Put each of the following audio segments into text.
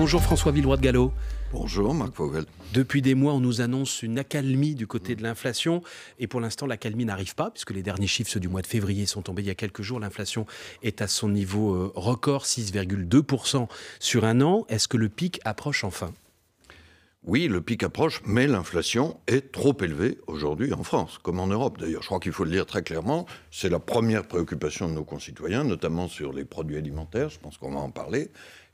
Bonjour François Villeroy de Gallo. Bonjour Marc Vogel. Depuis des mois, on nous annonce une accalmie du côté de l'inflation. Et pour l'instant, l'accalmie n'arrive pas, puisque les derniers chiffres, du mois de février, sont tombés il y a quelques jours. L'inflation est à son niveau euh, record, 6,2% sur un an. Est-ce que le pic approche enfin oui, le pic approche, mais l'inflation est trop élevée aujourd'hui en France, comme en Europe d'ailleurs. Je crois qu'il faut le dire très clairement, c'est la première préoccupation de nos concitoyens, notamment sur les produits alimentaires, je pense qu'on va en parler.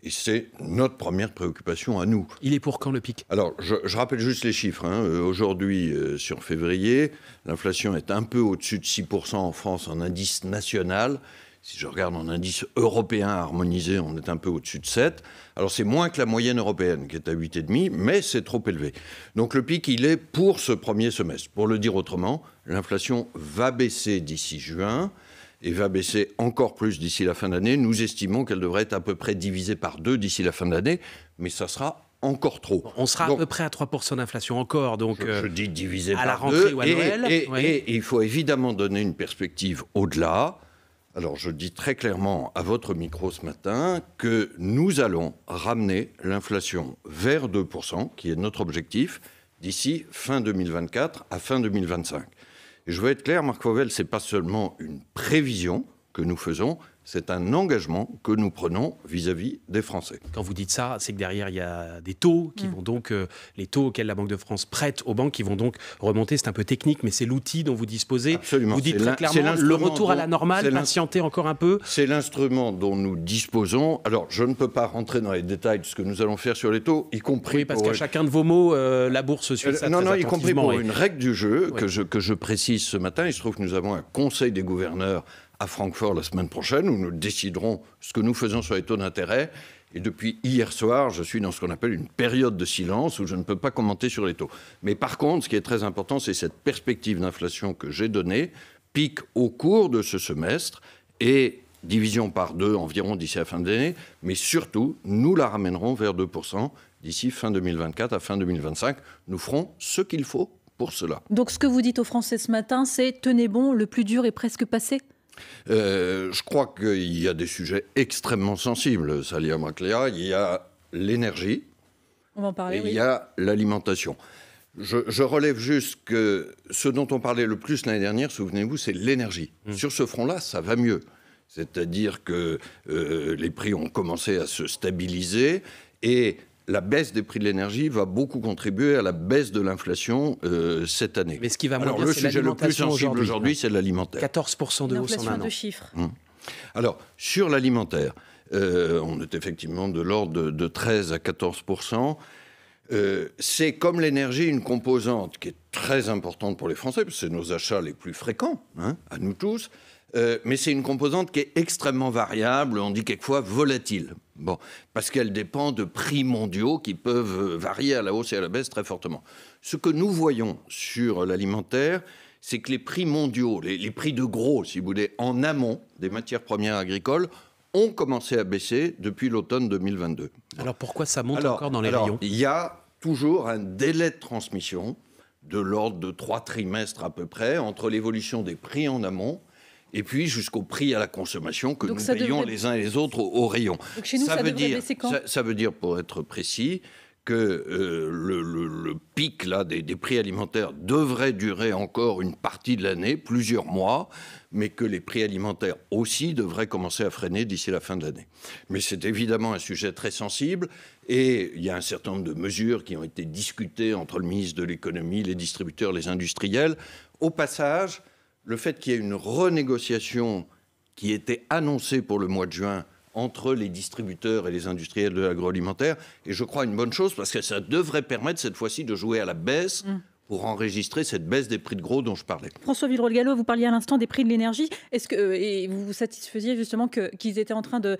Et c'est notre première préoccupation à nous. Il est pour quand le pic Alors, je, rappelle juste les chiffres. Hein. Euh, aujourd'hui, euh, sur février, l'inflation est un peu au-dessus de 6% en France en indice national. Si je regarde en indice européen harmonisé, on est un peu au-dessus de 7. Alors c'est moins que la moyenne européenne qui est à 8,5, mais c'est trop élevé. Donc le pic, il est pour ce premier semestre. Pour le dire autrement, l'inflation va baisser d'ici juin et va baisser encore plus d'ici la fin d'année. Nous estimons qu'elle devrait être à peu près divisée par deux d'ici la fin de d'année, mais ça sera encore trop. On sera à peu près à 3% d'inflation encore, donc je, euh, dis divisé par à la rentrée ou à Noël. et il faut évidemment donner une perspective au-delà. Alors je dis très clairement à votre micro ce matin que nous allons ramener l'inflation vers 2%, qui est notre objectif, d'ici fin 2024 à fin 2025 je veux être clair, Marc Fauvel, ce n'est pas seulement une prévision que nous faisons, c'est un engagement que nous prenons vis-à-vis des Français. Quand vous dites ça, c'est que derrière, il y a des taux qui mm. vont donc, euh, les taux auxquels la Banque de France prête aux banques qui vont donc remonter. C'est un peu technique, mais c'est l'outil dont vous disposez. Absolument. Vous dites très clairement, le retour à la normale, patienter encore un peu. C'est l'instrument dont nous disposons. Alors, je ne peux pas rentrer dans les détails de ce que nous allons faire sur les taux, y compris. Oui, parce qu'à chacun de vos mots, euh, la bourse suit euh, ça. Non, non, y compris pour une règle du jeu que je précise ce matin. Il se trouve que nous avons un conseil des gouverneurs à Francfort la semaine prochaine où nous déciderons ce que nous faisons sur les taux d'intérêt. Et depuis hier soir, je suis dans ce qu'on appelle une période de silence où je ne peux pas commenter sur les taux. Mais par contre, ce qui est très important, c'est cette perspective d'inflation que j'ai donnée, pique au cours de ce semestre et division par deux environ d'ici à fin de l'année. Mais surtout, nous la ramènerons vers 2% d'ici fin 2024 à fin 2025. Nous ferons ce qu'il faut pour cela. Donc ce que vous dites aux Français ce matin, c'est tenez bon, le plus dur est presque passé euh, je crois qu'il y a des sujets extrêmement sensibles, Salia Macléa. Il y a l'énergie. On va en parler. Et il y a l'alimentation. Je, relève juste que ce dont on parlait le plus l'année dernière, souvenez-vous, c'est l'énergie. Mm. Sur ce front-là, ça va mieux. C'est-à-dire que euh, les prix ont commencé à se stabiliser et la baisse des prix de l'énergie va beaucoup contribuer à la baisse de l'inflation euh, cette année. Mais ce qui va moins Alors, le sujet le plus sensible aujourd'hui, c'est l'alimentaire. 14% de hausse en un an. de chiffres. Hum. Alors, sur l'alimentaire, euh, on est effectivement de l'ordre de, 13 à 14%. Euh, c'est comme l'énergie une composante qui est très importante pour les Français, parce que c'est nos achats les plus fréquents, hein, à nous tous, euh, mais c'est une composante qui est extrêmement variable, on dit quelquefois volatile. Bon, parce qu'elle dépend de prix mondiaux qui peuvent euh, varier à la hausse et à la baisse très fortement. Ce que nous voyons sur l'alimentaire, c'est que les prix mondiaux, les, prix de gros, si vous voulez, en amont des matières premières agricoles, ont commencé à baisser depuis l'automne 2022. Alors pourquoi ça monte encore dans les rayons Il y a toujours un délai de transmission de l'ordre de trois trimestres à peu près entre l'évolution des prix en amont et puis jusqu'au prix à la consommation que nous payons les uns et les autres au, rayon. ça, veut dire, ça, veut dire, pour être précis, que euh, le, pic là, des, des, prix alimentaires devrait durer encore une partie de l'année, plusieurs mois, mais que les prix alimentaires aussi devraient commencer à freiner d'ici la fin de l'année. Mais c'est évidemment un sujet très sensible et il y a un certain nombre de mesures qui ont été discutées entre le ministre de l'économie, les distributeurs, les industriels. Au passage, le fait qu'il y ait une renégociation qui était annoncée pour le mois de juin entre les distributeurs et les industriels de l'agroalimentaire est, je crois, une bonne chose parce que ça devrait permettre cette fois-ci de jouer à la baisse. Mmh pour enregistrer cette baisse des prix de gros dont je parlais. François Villeroy-Gallo, vous parliez à l'instant des prix de l'énergie. Est-ce que euh, et vous vous satisfaisiez justement qu'ils étaient en train de,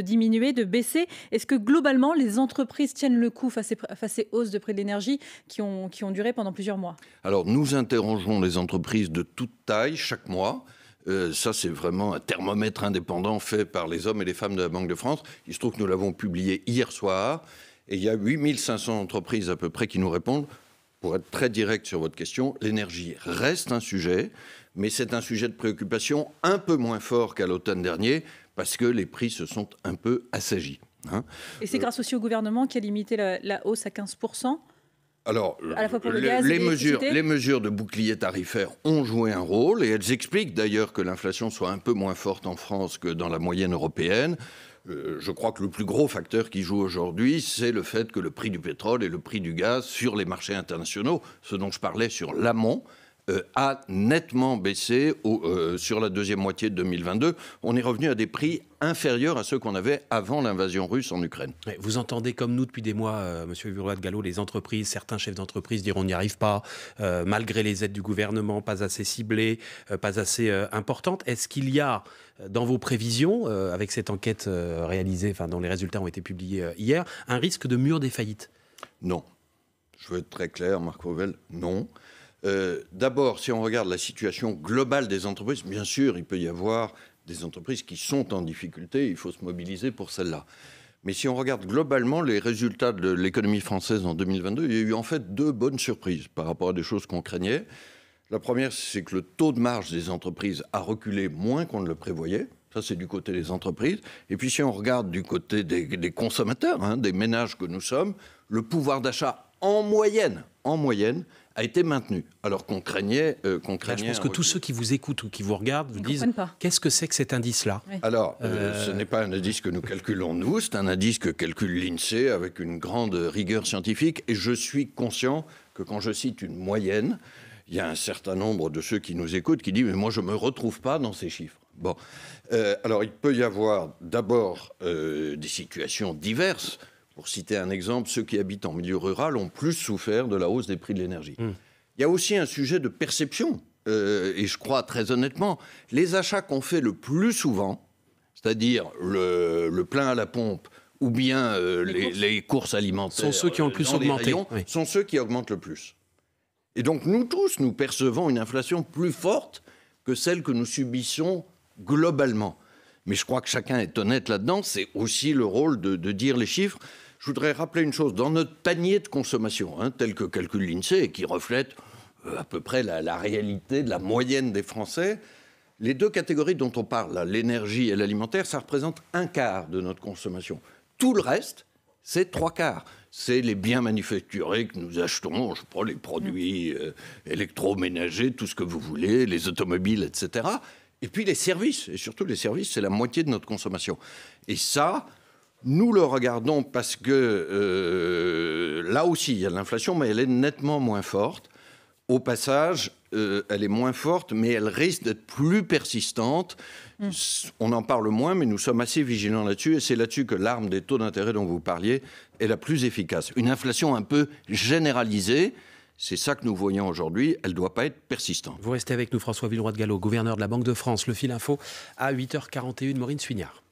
diminuer, de baisser Est-ce que globalement les entreprises tiennent le coup face, à, ces hausses de prix de l'énergie qui ont, qui ont duré pendant plusieurs mois Alors nous interrogeons les entreprises de toute taille chaque mois. Euh, ça, c'est vraiment un thermomètre indépendant fait par les hommes et les femmes de la Banque de France. Il se trouve que nous l'avons publié hier soir. Et il y a 8500 entreprises à peu près qui nous répondent pour être très direct sur votre question, l'énergie reste un sujet, mais c'est un sujet de préoccupation un peu moins fort qu'à l'automne dernier, parce que les prix se sont un peu assagis. Hein. Et c'est grâce aussi au gouvernement qui a limité la, hausse à 15% alors, les, mesures, les mesures de bouclier tarifaire ont joué un rôle et elles expliquent d'ailleurs que l'inflation soit un peu moins forte en France que dans la moyenne européenne. Euh, je crois que le plus gros facteur qui joue aujourd'hui, c'est le fait que le prix du pétrole et le prix du gaz sur les marchés internationaux, ce dont je parlais sur l'amont, euh, a nettement baissé euh, sur la deuxième moitié de 2022. On est revenu à des prix inférieurs à ceux qu'on avait avant l'invasion russe en Ukraine. Vous entendez comme nous depuis des mois, euh, Monsieur de Gallo, les entreprises, certains chefs d'entreprise diront on n'y arrive pas, malgré les aides du gouvernement, pas assez ciblées, pas assez importantes. Est-ce qu'il y a dans vos prévisions, avec cette enquête réalisée, enfin dont les résultats ont été publiés hier, un risque de mur des faillites Non. Je veux être très clair, Marc Revel, non. Euh, d'abord, si on regarde la situation globale des entreprises, bien sûr, il peut y avoir des entreprises qui sont en difficulté, il faut se mobiliser pour celles-là. Mais si on regarde globalement les résultats de l'économie française en 2022, il y a eu en fait deux bonnes surprises par rapport à des choses qu'on craignait. La première, c'est que le taux de marge des entreprises a reculé moins qu'on ne le prévoyait. Ça, c'est du côté des entreprises. Et puis, si on regarde du côté des, consommateurs, hein, des ménages que nous sommes, le pouvoir d'achat en moyenne en moyenne, a été maintenu, alors qu'on craignait, euh, qu'on craignait. je pense que tous ceux qui vous écoutent ou qui vous regardent vous disent qu'est-ce que c'est que cet indice-là Alors, euh, euh, ce n'est pas un indice que nous calculons nous, c'est un indice que calcule l'INSEE avec une grande rigueur scientifique. Et je suis conscient que quand je cite une moyenne, il y a un certain nombre de ceux qui nous écoutent qui disent mais moi je me retrouve pas dans ces chiffres. Bon, alors il peut y avoir d'abord des situations diverses pour citer un exemple, ceux qui habitent en milieu rural ont plus souffert de la hausse des prix de l'énergie. Hmm. Il y a aussi un sujet de perception. Euh, et je crois très honnêtement, les achats qu'on fait le plus souvent, c'est-à-dire le, plein à la pompe ou bien euh, les, courses. alimentaires, sont ceux qui ont le plus euh, augmenté, sont ceux qui augmentent le plus. Et donc nous tous, nous percevons une inflation plus forte que celle que nous subissons globalement. Mais je crois que chacun est honnête là-dedans. C'est aussi le rôle de, de dire les chiffres. Je voudrais rappeler une chose. Dans notre panier de consommation, hein, tel que calcule l'INSEE et qui reflète euh, à peu près la, réalité de la moyenne des Français, les deux catégories dont on parle, l'énergie et l'alimentaire, ça représente un quart de notre consommation. Tout le reste, c'est trois quarts. C'est les biens manufacturés que nous achetons, je prends les produits mm. euh, électroménagers, tout ce que vous voulez, les automobiles, etc. Et puis les services, et surtout les services, c'est la moitié de notre consommation. Et ça, nous le regardons parce que euh, là aussi, il y a de l'inflation, mais elle est nettement moins forte. Au passage, euh, elle est moins forte, mais elle risque d'être plus persistante. Hmm. On en parle moins, mais nous sommes assez vigilants là-dessus, et c'est là-dessus que l'arme des taux d'intérêt dont vous parliez est la plus efficace. Une inflation un peu généralisée, c'est ça que nous voyons aujourd'hui. Elle ne doit pas être persistante. Vous restez avec nous, François Villeroy de Gallo, gouverneur de la Banque de France. Le fil info à 8h41, Maureen Suignard.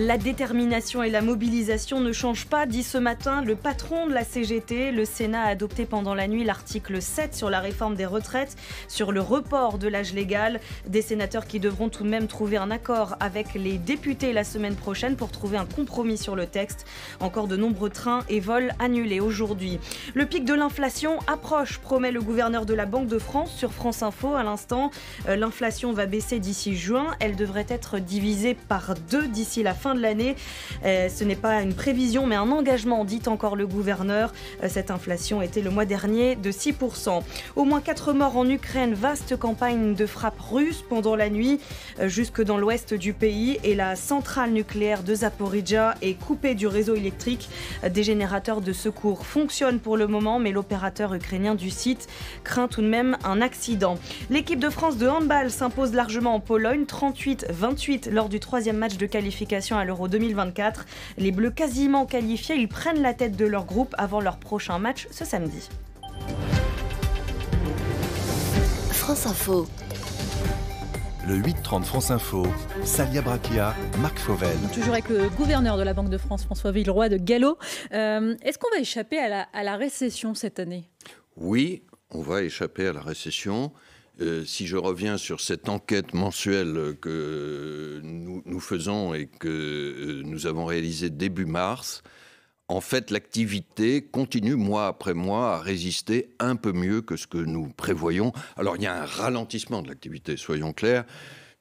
La détermination et la mobilisation ne changent pas, dit ce matin le patron de la CGT. Le Sénat a adopté pendant la nuit l'article 7 sur la réforme des retraites, sur le report de l'âge légal. Des sénateurs qui devront tout de même trouver un accord avec les députés la semaine prochaine pour trouver un compromis sur le texte. Encore de nombreux trains et vols annulés aujourd'hui. Le pic de l'inflation approche, promet le gouverneur de la Banque de France sur France Info à l'instant. Euh, l'inflation va baisser d'ici juin. Elle devrait être divisée par deux d'ici la fin de l'année. Euh, ce n'est pas une prévision, mais un engagement, dit encore le gouverneur. Euh, cette inflation était le mois dernier de 6%. Au moins 4 morts en Ukraine, vaste campagne de frappe russe pendant la nuit euh, jusque dans l'ouest du pays et la centrale nucléaire de Zaporizhia est coupée du réseau électrique. Des générateurs de secours fonctionnent pour le moment, mais l'opérateur ukrainien du site craint tout de même un accident. L'équipe de France de handball s'impose largement en Pologne, 38-28 lors du troisième match de qualification à l'Euro 2024. Les Bleus quasiment qualifiés, ils prennent la tête de leur groupe avant leur prochain match ce samedi. France Info. Le 8-30 France Info, Salia Braquia, Marc Fauvel. Toujours avec le gouverneur de la Banque de France, François Villeroy de Gallo. Euh, est-ce qu'on va échapper à la, à la récession cette année Oui, on va échapper à la récession. Euh, si je reviens sur cette enquête mensuelle que nous, faisons et que euh, nous avons réalisée début mars, en fait, l'activité continue mois après mois à résister un peu mieux que ce que nous prévoyons. Alors, il y a un ralentissement de l'activité, soyons clairs.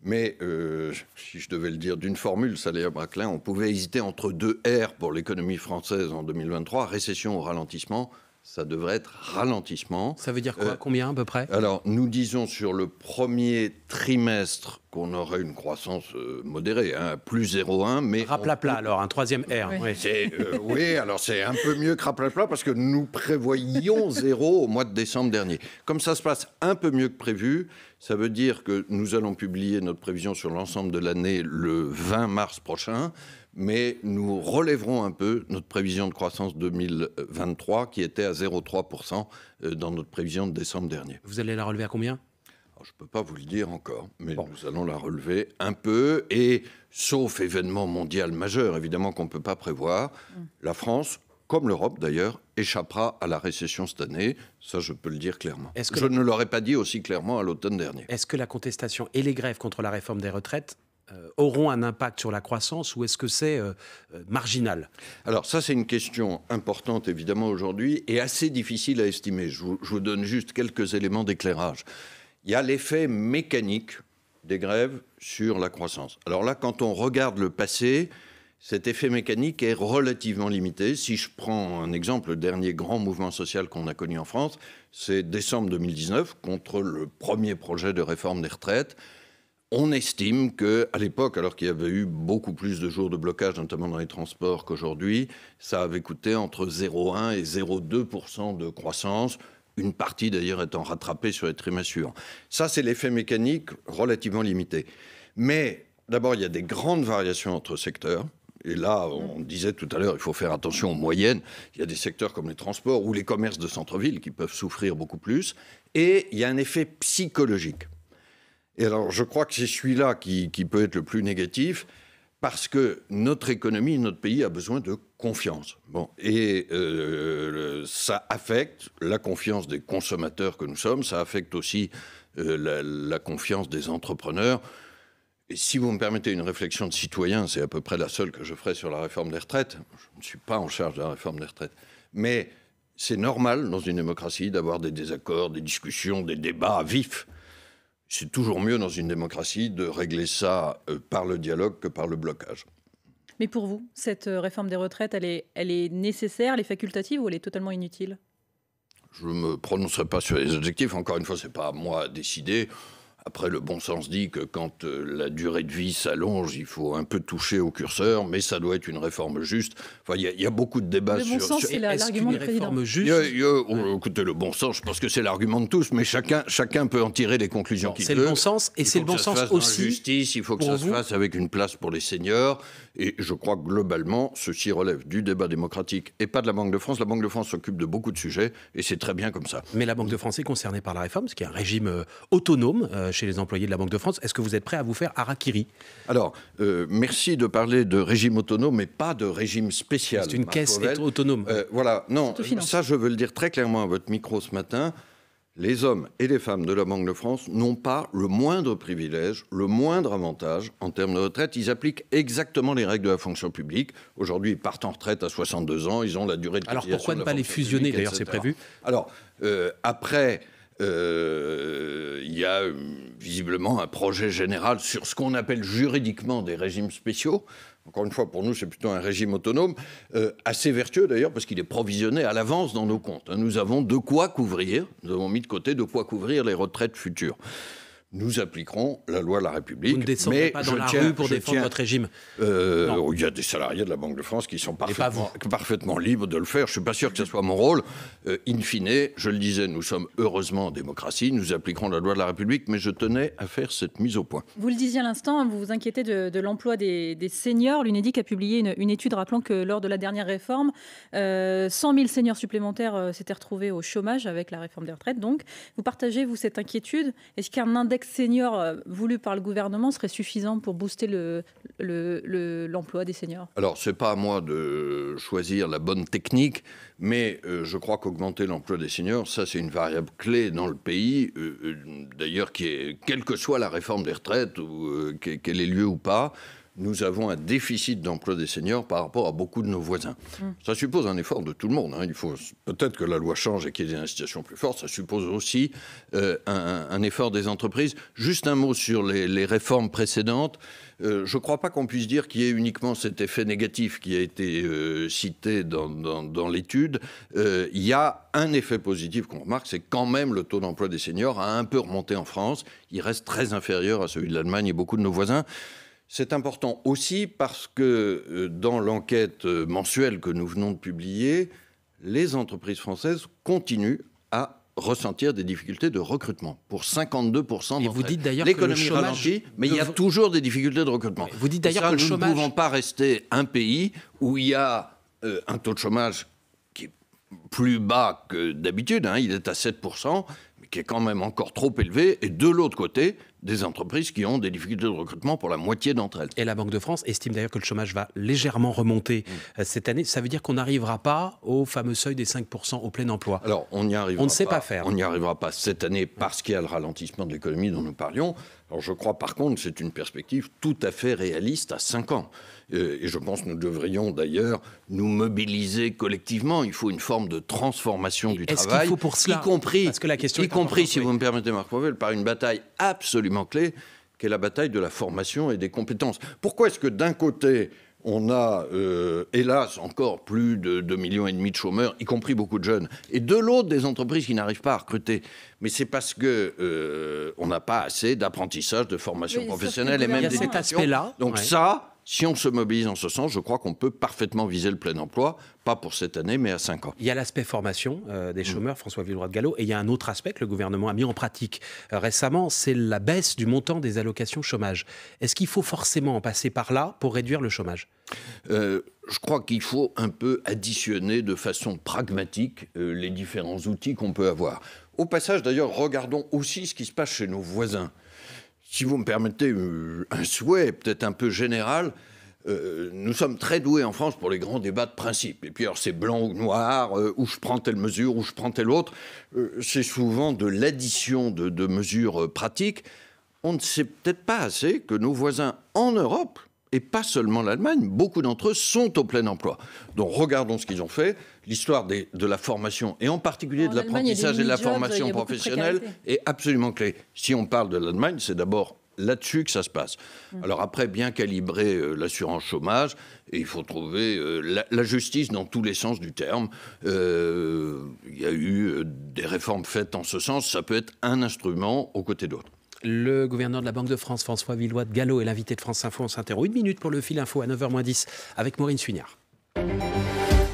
Mais euh, si je devais le dire d'une formule, Saléa Braclin, on pouvait hésiter entre deux R pour l'économie française en 2023, récession ou ralentissement ça devrait être ralentissement. Ça veut dire quoi euh, Combien à peu près Alors, nous disons sur le premier trimestre qu'on aurait une croissance euh, modérée, hein, plus 0,1, mais... Raplapla plat alors, un troisième R. Euh, oui, alors c'est un peu mieux que plat parce que nous prévoyions 0 au mois de décembre dernier. Comme ça se passe un peu mieux que prévu, ça veut dire que nous allons publier notre prévision sur l'ensemble de l'année le 20 mars prochain mais nous relèverons un peu notre prévision de croissance 2023 qui était à 0,3% euh, dans notre prévision de décembre dernier. Vous allez la relever à combien je ne peux pas vous le dire encore, mais nous allons la relever un peu. Et sauf événement mondial majeur, évidemment qu'on ne peut pas prévoir, mm. la France, comme l'Europe d'ailleurs, échappera à la récession cette année. Ça, je peux le dire clairement. je ne l'aurais pas dit aussi clairement à l'automne dernier. Est-ce que la contestation et les grèves contre la réforme des retraites euh, auront un impact sur la croissance ou est-ce que c'est euh, euh, marginal Alors ça, c'est une question importante évidemment aujourd'hui et assez difficile à estimer. je vous donne juste quelques éléments d'éclairage. Il y a l'effet mécanique des grèves sur la croissance. Alors là, quand on regarde le passé, cet effet mécanique est relativement limité. Si je prends un exemple, le dernier grand mouvement social qu'on a connu en France, c'est décembre 2019 contre le premier projet de réforme des retraites. On estime qu'à l'époque, alors qu'il y avait eu beaucoup plus de jours de blocage, notamment dans les transports qu'aujourd'hui, ça avait coûté entre 0,1 et 0,2 de croissance. Une partie d'ailleurs étant rattrapée sur les trimestres suivants. Ça, c'est l'effet mécanique relativement limité. Mais d'abord, il y a des grandes variations entre secteurs. Et là, on disait tout à l'heure, il faut faire attention aux moyennes. Il y a des secteurs comme les transports ou les commerces de centre-ville qui peuvent souffrir beaucoup plus. Et il y a un effet psychologique. Et alors, je crois que c'est celui-là qui, peut être le plus négatif, parce que notre économie, notre pays a besoin de confiance. et euh, ça affecte la confiance des consommateurs que nous sommes, ça affecte aussi euh, la, la, confiance des entrepreneurs. Et si vous me permettez une réflexion de citoyen, c'est à peu près la seule que je ferai sur la réforme des retraites. Je ne suis pas en charge de la réforme des retraites. Mais c'est normal dans une démocratie d'avoir des désaccords, des discussions, des débats vifs c'est toujours mieux dans une démocratie de régler ça euh, par le dialogue que par le blocage. Mais pour vous, cette euh, réforme des retraites, elle est, nécessaire, elle est facultative ou elle est totalement inutile Je ne me prononcerai pas sur les objectifs. Encore une fois, ce n'est pas à moi de décider. Après, le bon sens dit que quand euh, la durée de vie s'allonge, il faut un peu toucher au curseur, mais ça doit être une réforme juste. il y, a beaucoup de débats sur. Le bon sens, c'est l'argument la, du Juste... Euh, écoutez, le bon sens, je pense que c'est l'argument de tous, mais chacun, chacun peut en tirer les conclusions qu'il veut. C'est le bon sens, et c'est le bon sens aussi. Justice, il faut que ça se fasse avec une place pour les seniors, et je crois que globalement, ceci relève du débat démocratique et pas de la Banque de France. La Banque de France s'occupe de beaucoup de sujets, et c'est très bien comme ça. Mais la Banque de France est concernée par la réforme, ce qui est un régime euh, autonome chez les employés de la Banque de France. Est-ce que vous êtes prêt à vous faire harakiri Alors, euh, merci de parler de régime autonome, mais pas de régime spécial. C'est une caisse d'être autonome. Euh, voilà, non, ça je veux le dire très clairement à votre micro ce matin. Les hommes et les femmes de la Banque de France n'ont pas le moindre privilège, le moindre avantage en termes de retraite. Ils appliquent exactement les règles de la fonction publique. Aujourd'hui, ils partent en retraite à 62 ans, ils ont la durée de Alors pourquoi ne pas les fusionner D'ailleurs, c'est prévu. Alors, euh, après euh, il y a euh, visiblement un projet général sur ce qu'on appelle juridiquement des régimes spéciaux. Encore une fois, pour nous, c'est plutôt un régime autonome, euh, assez vertueux d'ailleurs, parce qu'il est provisionné à l'avance dans nos comptes. Nous avons de quoi couvrir, nous avons mis de côté de quoi couvrir les retraites futures nous appliquerons la loi de la République. Vous ne descendez pas dans la rue pour défendre votre régime. Euh, il y a des salariés de la Banque de France qui sont parfaitement, parfaitement libres de le faire. Je ne suis pas sûr que ce soit mon rôle. Euh, in fine, je le disais, nous sommes heureusement en démocratie, nous appliquerons la loi de la République, mais je tenais à faire cette mise au point. Vous le disiez à l'instant, hein, vous vous inquiétez de, l'emploi des, seniors. L'UNEDIC a publié une, étude rappelant que lors de la dernière réforme, euh, 100 000 seniors supplémentaires euh, s'étaient retrouvés au chômage avec la réforme des retraites. Donc, vous partagez, vous, cette inquiétude Est-ce qu'un index senior euh, voulu par le gouvernement serait suffisant pour booster l'emploi des seniors Alors, ce n'est pas à moi de choisir la bonne technique, mais euh, je crois qu'augmenter l'emploi des seniors, ça, c'est une variable clé dans le pays, euh, d'ailleurs, quelle que soit la réforme des retraites, ou qu'elle ait lieu ou pas, nous avons un déficit d'emploi des seniors par rapport à beaucoup de nos voisins. Mm. Ça suppose un effort de tout le monde. Hein. Il faut peut-être que la loi change et qu'il y ait des incitations plus fortes. Ça suppose aussi euh, un, effort des entreprises. Juste un mot sur les, réformes précédentes. Euh, je ne crois pas qu'on puisse dire qu'il y ait uniquement cet effet négatif qui a été euh, cité dans, dans l'étude. Il y a un effet positif qu'on remarque, c'est quand même le taux d'emploi des seniors a un peu remonté en France. Il reste très inférieur à celui de l'Allemagne et beaucoup de nos voisins. C'est important aussi parce que euh, dans l'enquête euh, mensuelle que nous venons de publier, les entreprises françaises continuent à ressentir des difficultés de recrutement pour 52 Et vous dites d'ailleurs l'économie que ralentit, mais il y a toujours des difficultés de recrutement. Vous dites d'ailleurs que nous ne pouvons pas rester un pays où il y a euh, un taux de chômage qui est plus bas que d'habitude, hein. il est à 7 mais qui est quand même encore trop élevé, et de l'autre côté, des entreprises qui ont des difficultés de recrutement pour la moitié d'entre elles. Et la Banque de France estime d'ailleurs que le chômage va légèrement remonter mmh. euh, cette année. Ça veut dire qu'on n'arrivera pas au fameux seuil des 5% au plein emploi. Alors, on n'y arrivera On ne sait pas, faire. On n'y arrivera pas cette année parce qu'il y a le ralentissement de l'économie dont nous parlions. Alors, je crois par contre que c'est une perspective tout à fait réaliste à 5 ans. Euh, et je pense que nous devrions d'ailleurs nous mobiliser collectivement. Il faut une forme de transformation du travail. Faut pour cela, y compris, parce que la question y compris si vous me permettez, Marc Pauvel, par une bataille absolue clé, qui est la bataille de la formation et des compétences. Pourquoi est-ce que d'un côté, on a, euh, hélas, encore plus de 2,5 millions et demi de chômeurs, y compris beaucoup de jeunes, et de l'autre, des entreprises qui n'arrivent pas à recruter. Mais c'est parce que euh, on n'a pas assez d'apprentissage, de formation professionnelle et même d'éducation. Donc ça, si on se mobilise en ce sens, je crois qu'on peut parfaitement viser le plein emploi, pas pour cette année, mais à 5 ans. Il y a l'aspect formation euh, des mm. chômeurs, François Villeroy de Gallo, et il y a un autre aspect que le gouvernement a mis en pratique euh, récemment, c'est la baisse du montant des allocations chômage. Est-ce qu'il faut forcément en passer par là pour réduire le chômage euh, je crois qu'il faut un peu additionner de façon pragmatique les différents outils qu'on peut avoir. Au passage, d'ailleurs, regardons aussi ce qui se passe chez nos voisins si vous me permettez euh, un souhait peut-être un peu général, euh, nous sommes très doués en France pour les grands débats de principe. Et puis, alors, c'est blanc ou noir, euh, où je prends telle mesure, où je prends telle autre. c'est souvent de l'addition de mesures pratiques. On ne sait peut-être pas assez que nos voisins en Europe et pas seulement l'Allemagne, beaucoup d'entre eux sont au plein emploi. Donc regardons ce qu'ils ont fait. L'histoire de la formation, et en particulier de l'apprentissage et de la formation professionnelle, est absolument clé. Si on parle de l'Allemagne, c'est d'abord là-dessus que ça se passe. Mm. Alors après, bien calibrer euh, l'assurance chômage, et il faut trouver euh, la, justice dans tous les sens du terme. Euh, il y a eu des réformes faites en ce sens, ça peut être un instrument aux côtés d'autres. Le gouverneur de la Banque de France, François Villois de Gallo, est l'invité de France Info. On s'interrompt une minute pour le fil info à 9h10 avec Maureen Suignard.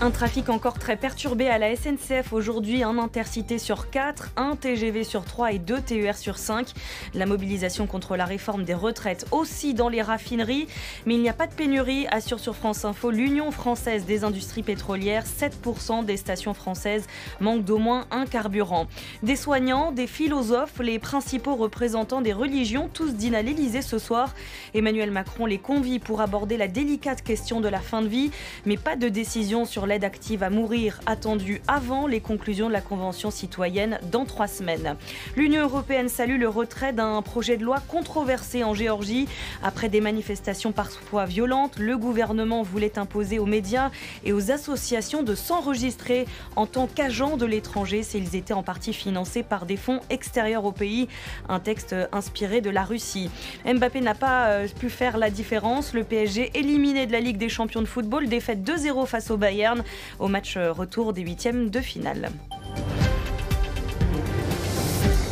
Un trafic encore très perturbé à la SNCF aujourd'hui, un intercité sur 4, un TGV sur 3 et 2 TER sur 5. La mobilisation contre la réforme des retraites aussi dans les raffineries, mais il n'y a pas de pénurie, assure sur France Info l'Union française des industries pétrolières, 7% des stations françaises manquent d'au moins un carburant. Des soignants, des philosophes, les principaux représentants des religions, tous dînent à l'Elysée ce soir. Emmanuel Macron les convie pour aborder la délicate question de la fin de vie, mais pas de décision sur la l'aide active à mourir attendue avant les conclusions de la Convention citoyenne dans trois semaines. L'Union européenne salue le retrait d'un projet de loi controversé en Géorgie. Après des manifestations parfois violentes, le gouvernement voulait imposer aux médias et aux associations de s'enregistrer en tant qu'agents de l'étranger s'ils étaient en partie financés par des fonds extérieurs au pays. Un texte inspiré de la Russie. Mbappé n'a pas euh, pu faire la différence. Le PSG éliminé de la Ligue des champions de football, défaite 2-0 face au Bayern au match euh, retour des huitièmes de finale.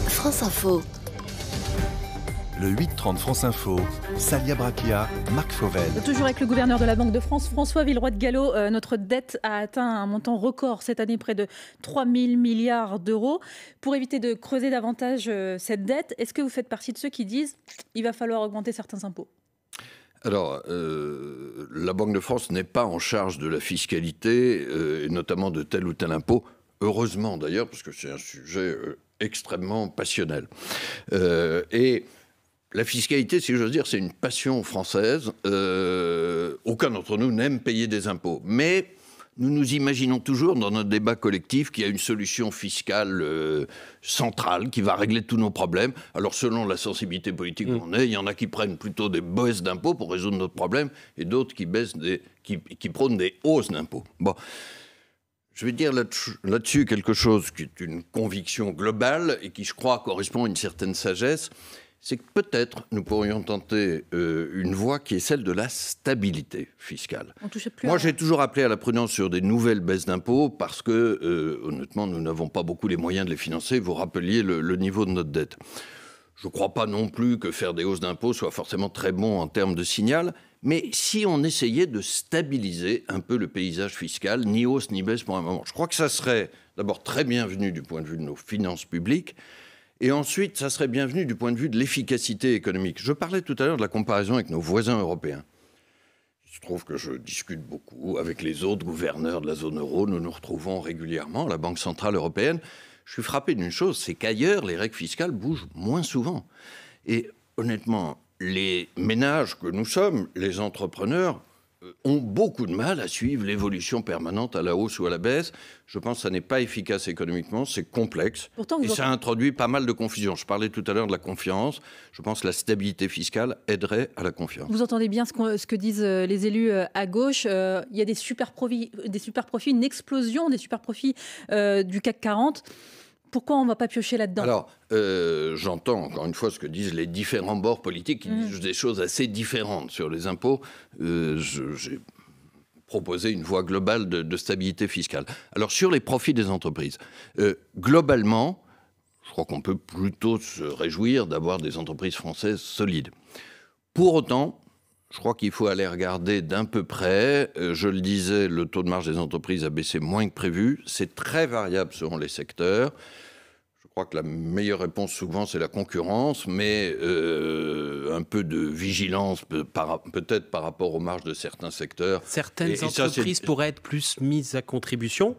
France Info. Le 8 France Info, Salia bracchia Marc Fauvel. Toujours avec le gouverneur de la Banque de France, François Villeroy de Gallo, euh, notre dette a atteint un montant record cette année, près de 3 000 milliards d'euros. Pour éviter de creuser davantage euh, cette dette, est-ce que vous faites partie de ceux qui disent il va falloir augmenter certains impôts alors, euh, la Banque de France n'est pas en charge de la fiscalité, euh, et notamment de tel ou tel impôt. Heureusement d'ailleurs, parce que c'est un sujet euh, extrêmement passionnel. et la fiscalité, si j'ose dire, c'est une passion française. aucun d'entre nous n'aime payer des impôts. Mais nous nous imaginons toujours dans notre débat collectif qu'il y a une solution fiscale euh, centrale qui va régler tous nos problèmes. Alors selon la sensibilité politique mmh. qu'on est, il y en a qui prennent plutôt des baisses d'impôts pour résoudre notre problème et d'autres qui, qui prônent des hausses d'impôts. Bon. Je vais dire là-dessus quelque chose qui est une conviction globale et qui, je crois, correspond à une certaine sagesse c'est que peut-être nous pourrions tenter euh, une voie qui est celle de la stabilité fiscale. Moi, j'ai toujours appelé à la prudence sur des nouvelles baisses d'impôts parce que, euh, honnêtement, nous n'avons pas beaucoup les moyens de les financer. Vous rappeliez le, le niveau de notre dette. Je ne crois pas non plus que faire des hausses d'impôts soit forcément très bon en termes de signal, mais si on essayait de stabiliser un peu le paysage fiscal, ni hausse ni baisse pour un moment, je crois que ça serait d'abord très bienvenu du point de vue de nos finances publiques. Et ensuite, ça serait bienvenu du point de vue de l'efficacité économique. Je parlais tout à l'heure de la comparaison avec nos voisins européens. Il se trouve que je discute beaucoup avec les autres gouverneurs de la zone euro. Nous nous retrouvons régulièrement à la Banque Centrale Européenne. Je suis frappé d'une chose, c'est qu'ailleurs, les règles fiscales bougent moins souvent. Et honnêtement, les ménages que nous sommes, les entrepreneurs, euh, ont beaucoup de mal à suivre l'évolution permanente à la hausse ou à la baisse. Je pense que ça n'est pas efficace économiquement, c'est complexe. et ça introduit pas mal de confusion. Je parlais tout à l'heure de la confiance. Je pense que la stabilité fiscale aiderait à la confiance. Vous entendez bien ce, que disent euh, les élus euh, à gauche. il y a des super, profits, des super profits, une explosion des super profits du CAC 40. Pourquoi on ne va pas piocher là-dedans Alors, euh, j'entends encore une fois ce que disent les différents bords politiques qui mmh. disent des choses assez différentes sur les impôts. Euh, j'ai proposé une voie globale de, stabilité fiscale. Alors, sur les profits des entreprises, euh, globalement, je crois qu'on peut plutôt se réjouir d'avoir des entreprises françaises solides. Pour autant, je crois qu'il faut aller regarder d'un peu près. Euh, je le disais, le taux de marge des entreprises a baissé moins que prévu. C'est très variable selon les secteurs. Je crois que la meilleure réponse souvent, c'est la concurrence, mais euh, un peu de vigilance peut-être par rapport aux marges de certains secteurs. Certaines entreprises pourraient être plus mises à contribution.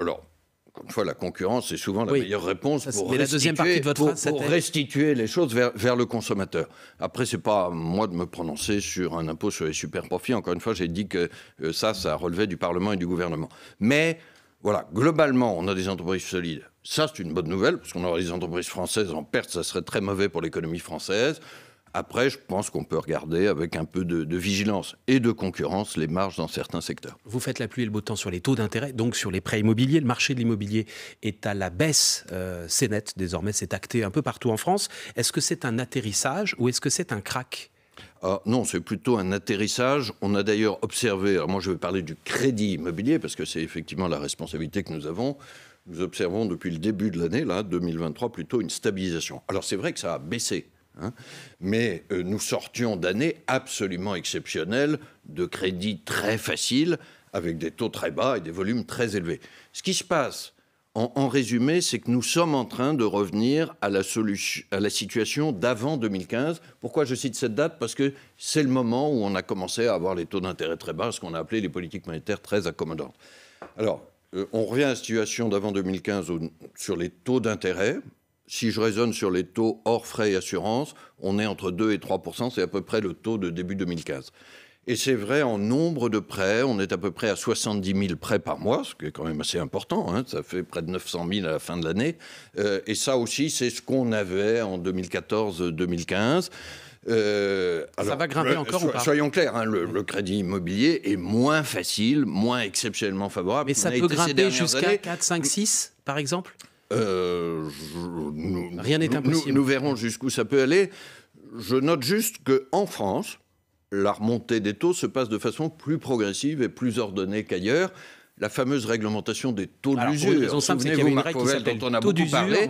Alors, une fois, la concurrence est souvent la meilleure réponse pour, restituer, la deuxième de restituer les choses vers, le consommateur. Après, c'est pas moi de me prononcer sur un impôt sur les super profits. Encore une fois, j'ai dit que euh, ça, ça relevait du Parlement et du gouvernement. Mais voilà, globalement, on a des entreprises solides. Ça, c'est une bonne nouvelle, parce qu'on aura des entreprises françaises en perte, ça serait très mauvais pour l'économie française. Après, je pense qu'on peut regarder avec un peu de, vigilance et de concurrence les marges dans certains secteurs. Vous faites la pluie et le beau temps sur les taux d'intérêt, donc sur les prêts immobiliers. Le marché de l'immobilier est à la baisse. Euh, c'est net, désormais, c'est acté un peu partout en France. Est-ce que c'est un atterrissage ou est-ce que c'est un crack ah, non, c'est plutôt un atterrissage. On a d'ailleurs observé, alors moi je vais parler du crédit immobilier parce que c'est effectivement la responsabilité que nous avons. Nous observons depuis le début de l'année, là, 2023, plutôt une stabilisation. Alors c'est vrai que ça a baissé Hein. Mais euh, nous sortions d'années absolument exceptionnelles de crédits très faciles, avec des taux très bas et des volumes très élevés. Ce qui se passe, en, résumé, c'est que nous sommes en train de revenir à la, solution, à la situation d'avant 2015. Pourquoi je cite cette date Parce que c'est le moment où on a commencé à avoir les taux d'intérêt très bas, ce qu'on a appelé les politiques monétaires très accommodantes. Alors, euh, on revient à la situation d'avant 2015 sur les taux d'intérêt si je raisonne sur les taux hors frais et assurances, on est entre 2 et 3 c'est à peu près le taux de début 2015. Et c'est vrai en nombre de prêts, on est à peu près à 70 000 prêts par mois, ce qui est quand même assez important, hein, ça fait près de 900 000 à la fin de l'année. Euh, et ça aussi, c'est ce qu'on avait en 2014-2015. Euh, ça va grimper euh, encore Soyons clairs, hein, le, crédit immobilier est moins facile, moins exceptionnellement favorable. Mais ça peut grimper jusqu'à 4, 5, 6 par exemple euh, Rien n'est impossible. Nous, verrons jusqu'où ça peut aller. Je note juste qu'en France, la remontée des taux se passe de façon plus progressive et plus ordonnée qu'ailleurs la fameuse réglementation des taux d'usure. Souvenez-vous, Marc dont on a beaucoup parlé,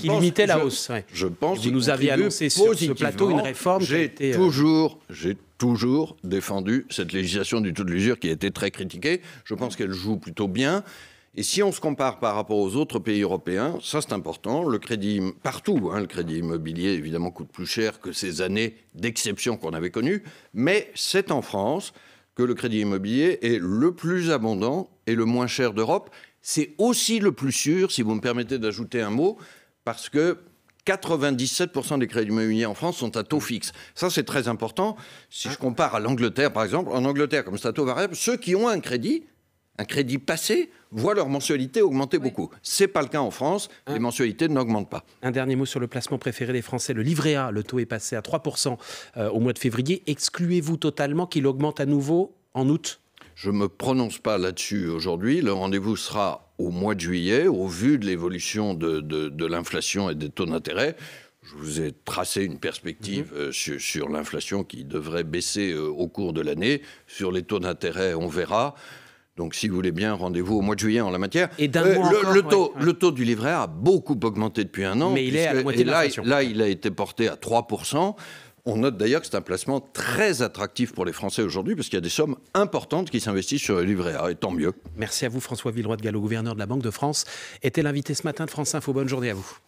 qui limitait la hausse. Ouais. Je, pense vous nous aviez annoncé sur ce plateau une réforme. J'ai euh, toujours, j'ai toujours défendu cette législation du taux de l'usure qui a été très critiquée. Je pense qu'elle joue plutôt bien. Et si on se compare par rapport aux autres pays européens, ça c'est important, le crédit partout, hein, le crédit immobilier évidemment coûte plus cher que ces années d'exception qu'on avait connues, mais c'est en France que le crédit immobilier est le plus abondant et le moins cher d'Europe. C'est aussi le plus sûr, si vous me permettez d'ajouter un mot, parce que 97% des crédits immobiliers en France sont à taux fixe. Ça, c'est très important. Si je compare à l'Angleterre, par exemple, en Angleterre, comme c'est à taux variable, ceux qui ont un crédit un crédit passé, voit leur mensualité augmenter beaucoup. Ce n'est pas le cas en France, les mensualités n'augmentent pas. Un dernier mot sur le placement préféré des Français, le livret A, le taux est passé à 3% euh, au mois de février. Excluez-vous totalement qu'il augmente à nouveau en août Je ne me prononce pas là-dessus aujourd'hui. Le rendez-vous sera au mois de juillet, au vu de l'évolution de, de, l'inflation et des taux d'intérêt. Je vous ai tracé une perspective mhm. euh, sur, l'inflation qui devrait baisser euh, au cours de l'année. Sur les taux d'intérêt, on verra. Donc, si vous voulez bien, rendez-vous au mois de juillet en la matière. Et euh, le, taux, le taux du livret a a beaucoup augmenté depuis un an. Mais il est à la moitié et là, là, il a été porté à 3%. On note d'ailleurs que c'est un placement très attractif pour les Français aujourd'hui, parce qu'il y a des sommes importantes qui s'investissent sur le livret A, et tant mieux. Merci à vous, François Villeroy de Gallo, gouverneur de la Banque de France. Était l'invité ce matin de France Info. Bonne journée à vous.